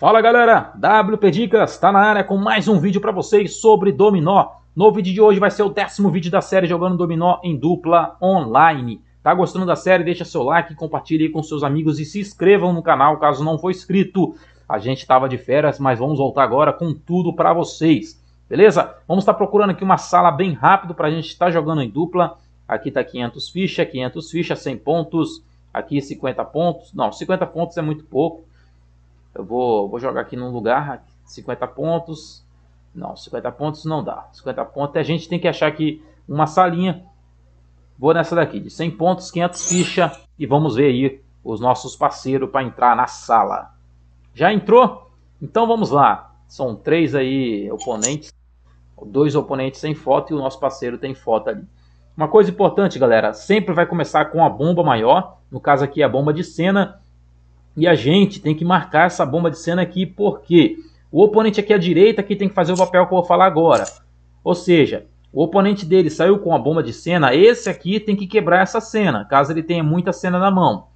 Fala galera, WP Dicas está na área com mais um vídeo para vocês sobre dominó. No vídeo de hoje vai ser o décimo vídeo da série jogando dominó em dupla online. Tá gostando da série? Deixa seu like, compartilhe com seus amigos e se inscrevam no canal caso não for inscrito. A gente estava de férias, mas vamos voltar agora com tudo para vocês. Beleza? Vamos estar tá procurando aqui uma sala bem rápido para a gente estar tá jogando em dupla. Aqui está 500 fichas, 500 fichas, 100 pontos. Aqui 50 pontos. Não, 50 pontos é muito pouco. Eu vou, vou jogar aqui num lugar, 50 pontos. Não, 50 pontos não dá. 50 pontos a gente tem que achar aqui uma salinha. Vou nessa daqui, de 100 pontos, 500 ficha. E vamos ver aí os nossos parceiros para entrar na sala. Já entrou? Então vamos lá. São três aí oponentes. Dois oponentes sem foto e o nosso parceiro tem foto ali. Uma coisa importante, galera. Sempre vai começar com a bomba maior. No caso aqui é a bomba de cena. E a gente tem que marcar essa bomba de cena aqui, porque o oponente aqui à direita aqui tem que fazer o papel que eu vou falar agora. Ou seja, o oponente dele saiu com a bomba de cena, esse aqui tem que quebrar essa cena, caso ele tenha muita cena na mão.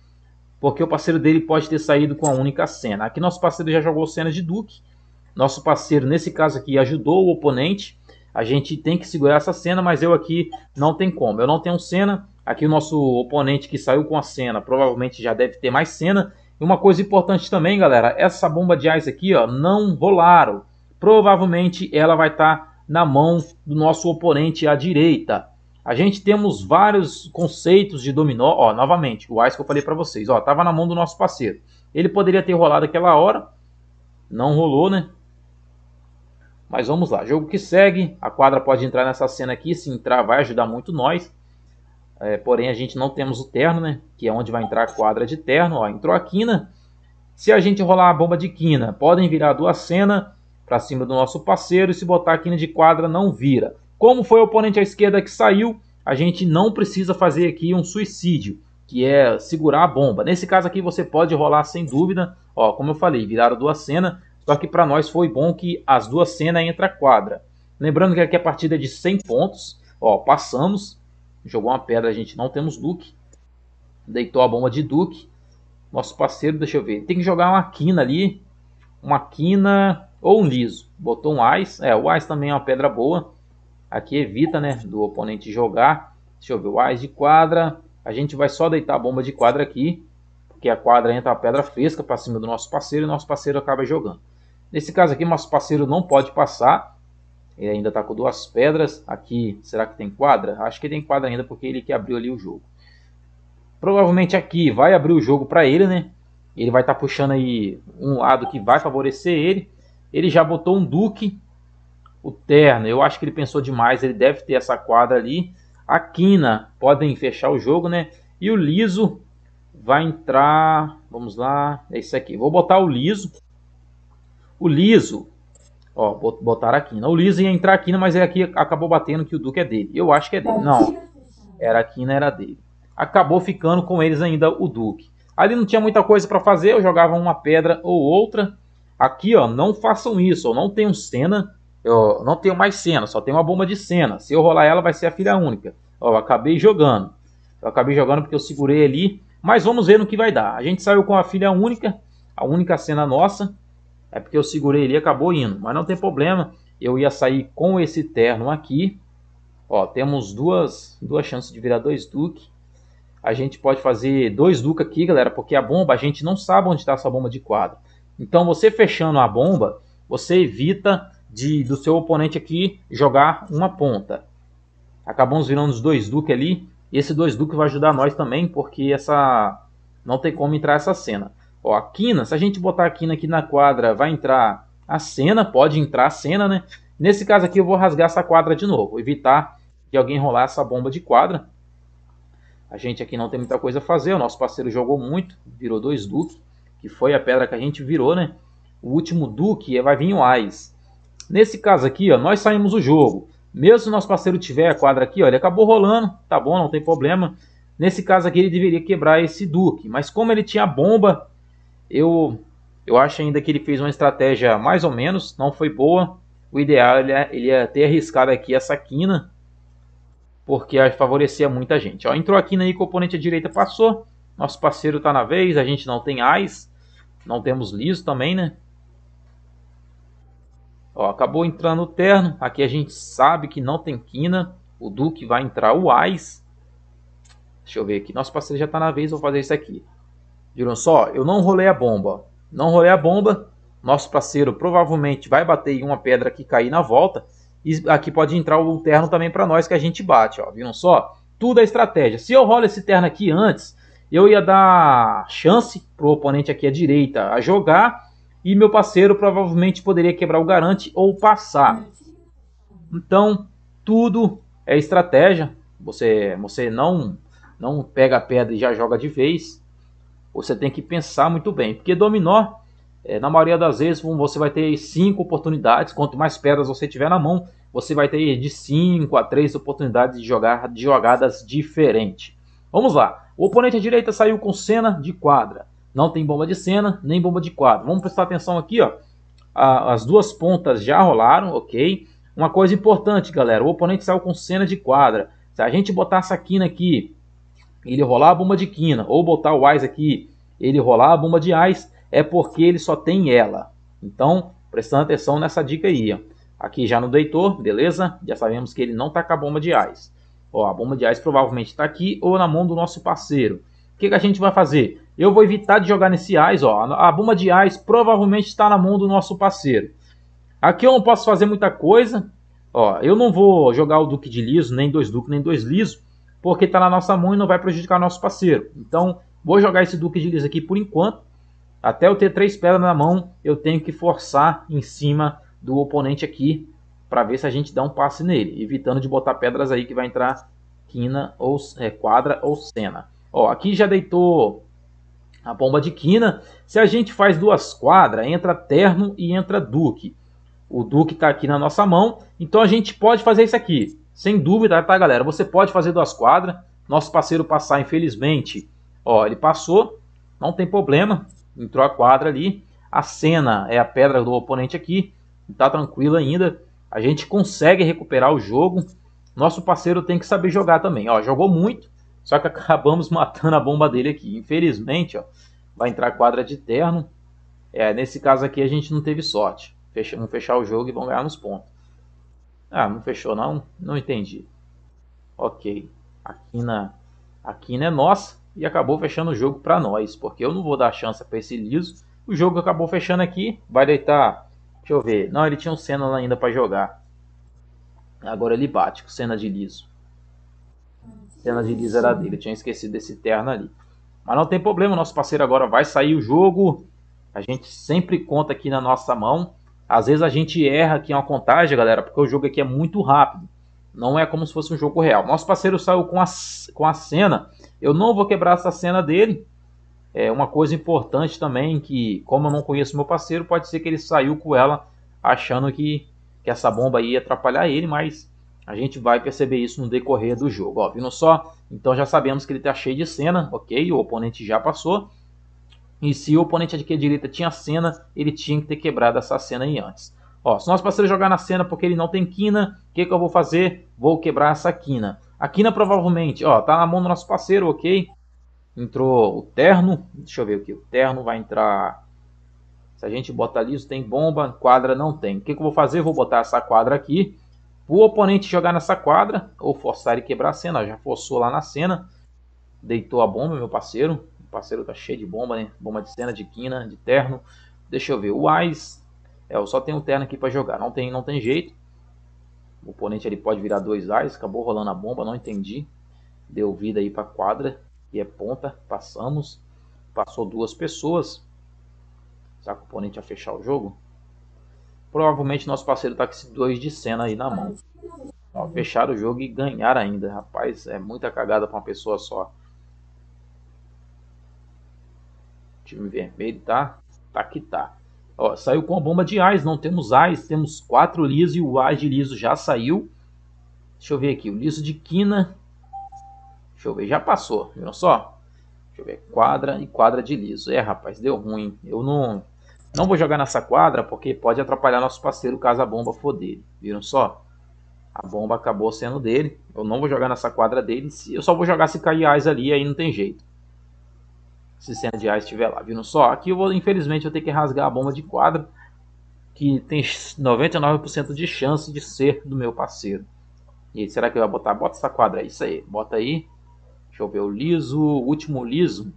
Porque o parceiro dele pode ter saído com a única cena. Aqui nosso parceiro já jogou cenas de Duque. Nosso parceiro, nesse caso aqui, ajudou o oponente. A gente tem que segurar essa cena, mas eu aqui não tem como. Eu não tenho cena. Aqui o nosso oponente que saiu com a cena provavelmente já deve ter mais cena uma coisa importante também, galera, essa bomba de ice aqui, ó, não rolaram. Provavelmente ela vai estar tá na mão do nosso oponente à direita. A gente temos vários conceitos de dominó, ó, novamente, o ice que eu falei para vocês, ó, tava na mão do nosso parceiro. Ele poderia ter rolado aquela hora, não rolou, né? Mas vamos lá, jogo que segue, a quadra pode entrar nessa cena aqui, se entrar vai ajudar muito nós. É, porém, a gente não temos o terno, né? Que é onde vai entrar a quadra de terno. Ó, entrou a quina. Se a gente rolar a bomba de quina, podem virar duas cenas para cima do nosso parceiro. E se botar a quina de quadra, não vira. Como foi o oponente à esquerda que saiu, a gente não precisa fazer aqui um suicídio, que é segurar a bomba. Nesse caso aqui, você pode rolar sem dúvida. Ó, como eu falei, viraram duas cenas. Só que para nós foi bom que as duas cenas entra a quadra. Lembrando que aqui a partida é de 100 pontos. Ó, passamos jogou uma pedra, a gente não temos Duke. Deitou a bomba de Duke. Nosso parceiro, deixa eu ver, tem que jogar uma quina ali. Uma quina ou um liso. Botou um Ice. É, o Ice também é uma pedra boa. Aqui evita, né, do oponente jogar. Deixa eu ver, o Ice de quadra. A gente vai só deitar a bomba de quadra aqui. Porque a quadra entra a pedra fresca para cima do nosso parceiro e nosso parceiro acaba jogando. Nesse caso aqui, nosso parceiro não pode passar ele ainda está com duas pedras. Aqui, será que tem quadra? Acho que tem quadra ainda porque ele que abriu ali o jogo. Provavelmente aqui vai abrir o jogo para ele, né? Ele vai estar tá puxando aí um lado que vai favorecer ele. Ele já botou um duque. O terno, eu acho que ele pensou demais. Ele deve ter essa quadra ali. A quina, podem fechar o jogo, né? E o liso vai entrar... Vamos lá, é isso aqui. Vou botar o liso. O liso, Ó, botaram aqui O Liza ia entrar aqui, mas aqui acabou batendo que o Duque é dele. Eu acho que é dele. Não, era aqui não era dele. Acabou ficando com eles ainda o Duque. Ali não tinha muita coisa para fazer, eu jogava uma pedra ou outra. Aqui, ó, não façam isso, eu não tenho cena, eu não tenho mais cena, só tenho uma bomba de cena. Se eu rolar ela, vai ser a filha única. Ó, eu acabei jogando. Eu acabei jogando porque eu segurei ali, mas vamos ver no que vai dar. A gente saiu com a filha única, a única cena nossa é porque eu segurei ele e acabou indo. Mas não tem problema, eu ia sair com esse terno aqui. Ó, temos duas, duas chances de virar dois duques. A gente pode fazer dois duques aqui, galera, porque a bomba, a gente não sabe onde está essa bomba de quadro. Então, você fechando a bomba, você evita de, do seu oponente aqui jogar uma ponta. Acabamos virando os dois duques ali. E esse dois duques vai ajudar nós também, porque essa não tem como entrar essa cena. Ó, a quina, se a gente botar a quina aqui na quadra, vai entrar a cena, pode entrar a cena, né? Nesse caso aqui eu vou rasgar essa quadra de novo, evitar que alguém rolar essa bomba de quadra. A gente aqui não tem muita coisa a fazer, o nosso parceiro jogou muito, virou dois duques, que foi a pedra que a gente virou, né? O último duque é, vai vir o Ais. Nesse caso aqui, ó, nós saímos o jogo. Mesmo se o nosso parceiro tiver a quadra aqui, ó, ele acabou rolando, tá bom, não tem problema. Nesse caso aqui ele deveria quebrar esse duque, mas como ele tinha a bomba eu, eu acho ainda que ele fez uma estratégia mais ou menos, não foi boa. O ideal ele, ele ia ter arriscado aqui essa quina, porque favorecia muita gente. Ó, entrou aqui na componente à direita passou. Nosso parceiro está na vez, a gente não tem AIS, não temos liso também, né? Ó, acabou entrando o terno, aqui a gente sabe que não tem quina, o Duque vai entrar o AIS. Deixa eu ver aqui, nosso parceiro já está na vez, vou fazer isso aqui. Viram só? Eu não rolei a bomba. Não rolei a bomba. Nosso parceiro provavelmente vai bater em uma pedra que cair na volta. E aqui pode entrar o terno também para nós que a gente bate. Ó. Viram só? Tudo é estratégia. Se eu rolo esse terno aqui antes, eu ia dar chance pro oponente aqui à direita a jogar. E meu parceiro provavelmente poderia quebrar o garante ou passar. Então, tudo é estratégia. Você, você não, não pega a pedra e já joga de vez você tem que pensar muito bem, porque dominó, é, na maioria das vezes, você vai ter cinco oportunidades. Quanto mais pedras você tiver na mão, você vai ter de cinco a três oportunidades de jogar de jogadas diferentes. Vamos lá. O oponente à direita saiu com cena de quadra. Não tem bomba de cena, nem bomba de quadra. Vamos prestar atenção aqui, ó. as duas pontas já rolaram, ok? Uma coisa importante, galera. O oponente saiu com cena de quadra. Se a gente botar essa quina aqui ele rolar a bomba de quina, ou botar o Ice aqui, ele rolar a bomba de Ice, é porque ele só tem ela. Então, prestando atenção nessa dica aí. Aqui já no Deitor, beleza? Já sabemos que ele não está com a bomba de Ice. Ó, a bomba de Ice provavelmente está aqui ou na mão do nosso parceiro. O que, que a gente vai fazer? Eu vou evitar de jogar nesse Ice, ó. A bomba de Ice provavelmente está na mão do nosso parceiro. Aqui eu não posso fazer muita coisa. Ó, eu não vou jogar o Duque de Liso, nem dois duques, nem dois Liso porque está na nossa mão e não vai prejudicar nosso parceiro. Então, vou jogar esse Duque de Lis aqui por enquanto. Até eu ter três pedras na mão, eu tenho que forçar em cima do oponente aqui para ver se a gente dá um passe nele, evitando de botar pedras aí que vai entrar quina ou é, quadra ou cena. Ó, aqui já deitou a bomba de quina. Se a gente faz duas quadras, entra terno e entra duque. O duque está aqui na nossa mão, então a gente pode fazer isso aqui sem dúvida, tá, galera? Você pode fazer duas quadras. Nosso parceiro passar, infelizmente. Ó, ele passou, não tem problema. Entrou a quadra ali. A cena é a pedra do oponente aqui. Tá tranquilo ainda. A gente consegue recuperar o jogo. Nosso parceiro tem que saber jogar também. Ó, jogou muito, só que acabamos matando a bomba dele aqui. Infelizmente, ó, vai entrar a quadra de terno. É, nesse caso aqui a gente não teve sorte. Fecha, vamos fechar o jogo e vamos ganhar nos pontos. Ah, não fechou não? Não entendi. Ok, a quina, a quina é nossa e acabou fechando o jogo para nós, porque eu não vou dar chance para esse liso. O jogo acabou fechando aqui, vai deitar, deixa eu ver, não, ele tinha um Senna lá ainda para jogar. Agora ele bate com cena de liso. Cena de liso era dele, eu tinha esquecido desse terno ali. Mas não tem problema, nosso parceiro agora vai sair o jogo. A gente sempre conta aqui na nossa mão. Às vezes a gente erra aqui uma contagem, galera, porque o jogo aqui é muito rápido. Não é como se fosse um jogo real. Nosso parceiro saiu com a, com a cena. Eu não vou quebrar essa cena dele. É uma coisa importante também que, como eu não conheço meu parceiro, pode ser que ele saiu com ela achando que, que essa bomba ia atrapalhar ele, mas a gente vai perceber isso no decorrer do jogo. Ó, vindo só? Então já sabemos que ele está cheio de cena, ok? O oponente já passou. E se o oponente aqui à direita tinha cena, ele tinha que ter quebrado essa cena aí antes. Ó, se nosso parceiro jogar na cena porque ele não tem quina, o que, que eu vou fazer? Vou quebrar essa quina. A quina provavelmente, ó, tá na mão do nosso parceiro, ok? Entrou o terno, deixa eu ver aqui, o terno vai entrar... Se a gente botar liso, tem bomba, quadra não tem. O que, que eu vou fazer? Vou botar essa quadra aqui. O oponente jogar nessa quadra, ou forçar e quebrar a cena, ó, já forçou lá na cena. Deitou a bomba, meu parceiro parceiro tá cheio de bomba, né? Bomba de cena, de quina, de terno. Deixa eu ver. O Ais. É, eu só tenho um terno aqui para jogar. Não tem, não tem jeito. O oponente ele pode virar dois Ais. Acabou rolando a bomba, não entendi. Deu vida aí para quadra. E é ponta. Passamos. Passou duas pessoas. Será que o oponente a fechar o jogo? Provavelmente nosso parceiro tá com esse 2 de cena aí na mão. Ó, fechar o jogo e ganhar ainda. Rapaz, é muita cagada para uma pessoa só. time vermelho tá, tá que tá. Ó, saiu com a bomba de Ais, não temos Ais, temos quatro liso e o Ais de liso já saiu. Deixa eu ver aqui, o liso de quina. Deixa eu ver, já passou, viram só? Deixa eu ver, quadra e quadra de liso. É, rapaz, deu ruim. Eu não não vou jogar nessa quadra porque pode atrapalhar nosso parceiro caso a bomba for dele. Viram só? A bomba acabou sendo dele. Eu não vou jogar nessa quadra dele. Eu só vou jogar se cair Ais ali, aí não tem jeito se CNDA estiver lá, viu? Só aqui eu vou, infelizmente, eu tenho que rasgar a bomba de quadro, que tem 99% de chance de ser do meu parceiro. E aí, será que eu vou botar? Bota essa quadra aí, isso aí, bota aí. Deixa eu ver o liso, o último liso.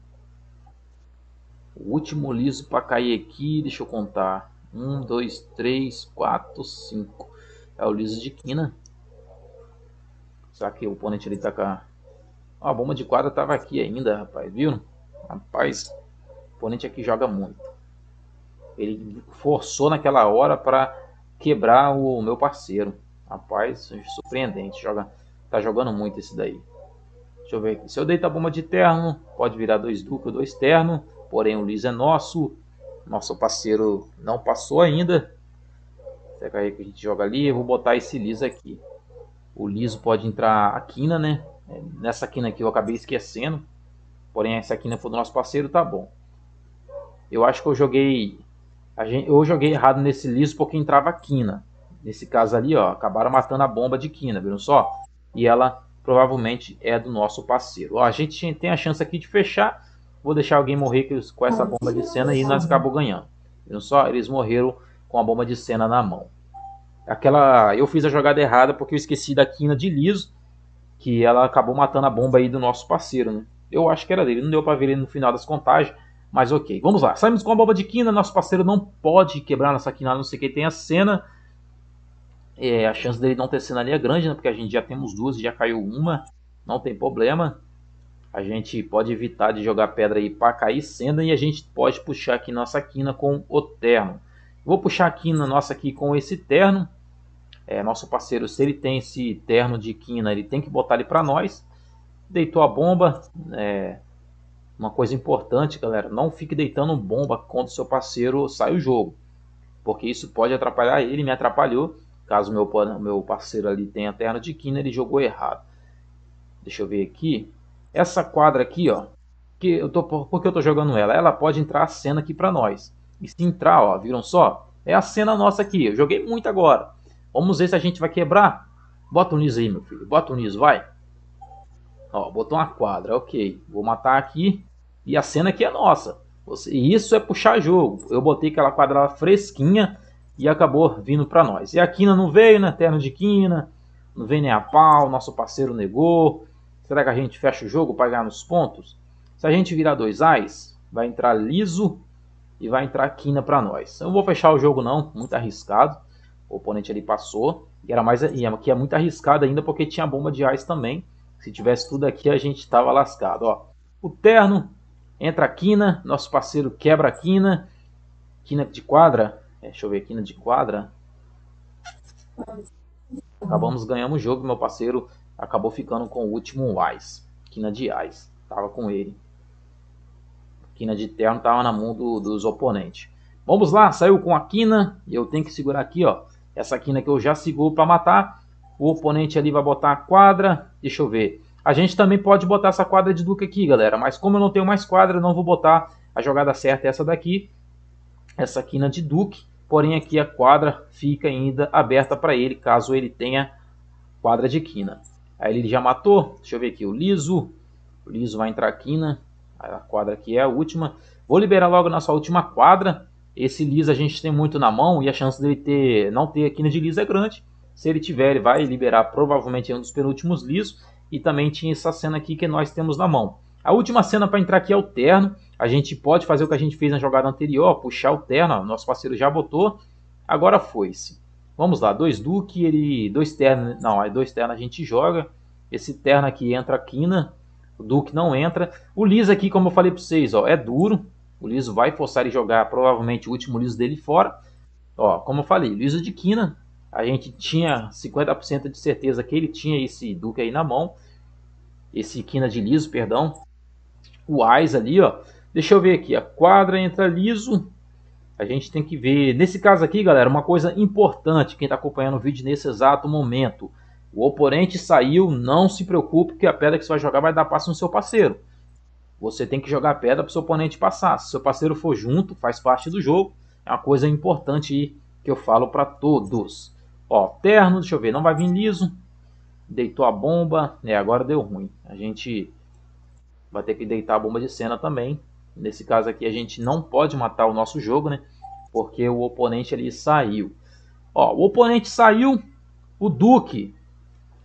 O último liso para cair aqui, deixa eu contar. 1, 2, 3, 4, 5. É o liso de quina. Será que o oponente ele tá com a... Ó, a bomba de quadra tava aqui ainda, rapaz, viu? Rapaz, o oponente aqui joga muito. Ele forçou naquela hora para quebrar o meu parceiro. Rapaz, surpreendente. Joga, tá jogando muito esse daí. Deixa eu ver aqui. Se eu deitar bomba de terno, pode virar dois duque ou dois terno. Porém, o Luiz é nosso. Nosso parceiro não passou ainda. Será aí que a gente joga ali? Eu vou botar esse liso aqui. O liso pode entrar a quina, né? É, nessa quina aqui eu acabei esquecendo. Porém, esse aqui não for do nosso parceiro, tá bom. Eu acho que eu joguei. Gente, eu joguei errado nesse liso porque entrava quina. Nesse caso ali, ó, acabaram matando a bomba de quina, viram só? E ela provavelmente é do nosso parceiro. Ó, a gente tem a chance aqui de fechar. Vou deixar alguém morrer com essa bomba de cena e nós acabamos ganhando. Viram só? Eles morreram com a bomba de cena na mão. Aquela, eu fiz a jogada errada porque eu esqueci da quina de liso, que ela acabou matando a bomba aí do nosso parceiro, né? Eu acho que era dele. Não deu para ver ele no final das contagens. Mas ok, vamos lá. Saímos com a boba de quina. Nosso parceiro não pode quebrar nossa quina, a não ser que tem tenha cena. É, a chance dele não ter cena ali é grande, né? Porque a gente já temos duas, e já caiu uma. Não tem problema. A gente pode evitar de jogar pedra aí para cair cena. E a gente pode puxar aqui nossa quina com o terno. Vou puxar aqui na nossa aqui com esse terno. É, nosso parceiro, se ele tem esse terno de quina, ele tem que botar ele para nós deitou a bomba. É, uma coisa importante, galera, não fique deitando bomba quando seu parceiro sai o jogo, porque isso pode atrapalhar ele, me atrapalhou. Caso meu, meu parceiro ali tenha terno de quina, ele jogou errado. Deixa eu ver aqui. Essa quadra aqui, ó, que eu tô, por que eu tô jogando ela? Ela pode entrar a cena aqui para nós. E se entrar, ó, viram só? É a cena nossa aqui. Eu joguei muito agora. Vamos ver se a gente vai quebrar. Bota o um aí, meu filho. Bota o um vai. Ó, botou uma quadra, ok. Vou matar aqui e a cena aqui é nossa. Você, isso é puxar jogo. Eu botei aquela quadra fresquinha e acabou vindo para nós. E a Quina não veio, né? Terno de Quina, não veio nem a pau, nosso parceiro negou. Será que a gente fecha o jogo para ganhar nos pontos? Se a gente virar dois A's, vai entrar liso e vai entrar quina para nós. Eu não vou fechar o jogo não, muito arriscado. O oponente ali passou e era mais e aqui é, é muito arriscado ainda porque tinha bomba de A's também. Se tivesse tudo aqui, a gente estava lascado. Ó, o terno, entra a quina, nosso parceiro quebra a quina. Quina de quadra, é, deixa eu ver, quina de quadra. Acabamos, ganhando o jogo, meu parceiro acabou ficando com o último Wise. Quina de Ais, tava com ele. Quina de terno tava na mão do, dos oponentes. Vamos lá, saiu com a quina, e eu tenho que segurar aqui, ó. Essa quina que eu já seguro para matar, o oponente ali vai botar a quadra. Deixa eu ver. A gente também pode botar essa quadra de Duque aqui, galera. Mas como eu não tenho mais quadra, não vou botar a jogada certa é essa daqui. Essa quina de Duque. Porém, aqui a quadra fica ainda aberta para ele, caso ele tenha quadra de quina. Aí ele já matou. Deixa eu ver aqui o liso. O liso vai entrar aqui, quina. A quadra aqui é a última. Vou liberar logo nossa última quadra. Esse liso a gente tem muito na mão e a chance dele ter, não ter a quina de liso é grande. Se ele tiver, ele vai liberar provavelmente um dos penúltimos lisos. E também tinha essa cena aqui que nós temos na mão. A última cena para entrar aqui é o terno. A gente pode fazer o que a gente fez na jogada anterior, puxar o terno. Ó, nosso parceiro já botou. Agora foi-se. Vamos lá, dois duque, ele. Dois terno. Não, aí dois terno a gente joga. Esse terno aqui entra a quina. O duque não entra. O liso aqui, como eu falei para vocês, ó, é duro. O liso vai forçar ele jogar provavelmente o último liso dele fora. Ó, como eu falei, liso de quina. A gente tinha 50% de certeza que ele tinha esse Duque aí na mão. Esse quina de liso, perdão. O Ais ali, ó. Deixa eu ver aqui. A quadra entra liso. A gente tem que ver. Nesse caso aqui, galera, uma coisa importante. Quem está acompanhando o vídeo nesse exato momento. O oponente saiu, não se preocupe que a pedra que você vai jogar vai dar passo no seu parceiro. Você tem que jogar a pedra para o seu oponente passar. Se seu parceiro for junto, faz parte do jogo. É uma coisa importante aí que eu falo para todos. Ó, terno, deixa eu ver, não vai vir liso. Deitou a bomba, né? agora deu ruim. A gente vai ter que deitar a bomba de cena também. Nesse caso aqui a gente não pode matar o nosso jogo, né? Porque o oponente ali saiu. Ó, o oponente saiu, o Duque.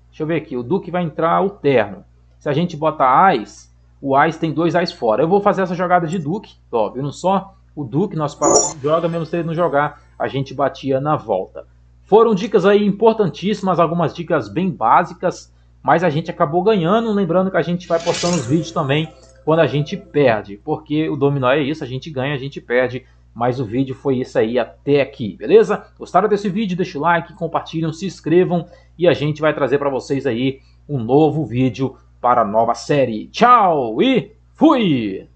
Deixa eu ver aqui, o Duque vai entrar o terno. Se a gente bota AIS, o AIS tem dois AIS fora. Eu vou fazer essa jogada de Duque, ó, viram só? O Duque, nosso joga, mesmo se ele não jogar, a gente batia na volta. Foram dicas aí importantíssimas, algumas dicas bem básicas, mas a gente acabou ganhando, lembrando que a gente vai postando os vídeos também quando a gente perde, porque o dominó é isso, a gente ganha, a gente perde, mas o vídeo foi isso aí até aqui, beleza? Gostaram desse vídeo? Deixa o like, compartilham, se inscrevam e a gente vai trazer para vocês aí um novo vídeo para a nova série. Tchau e fui!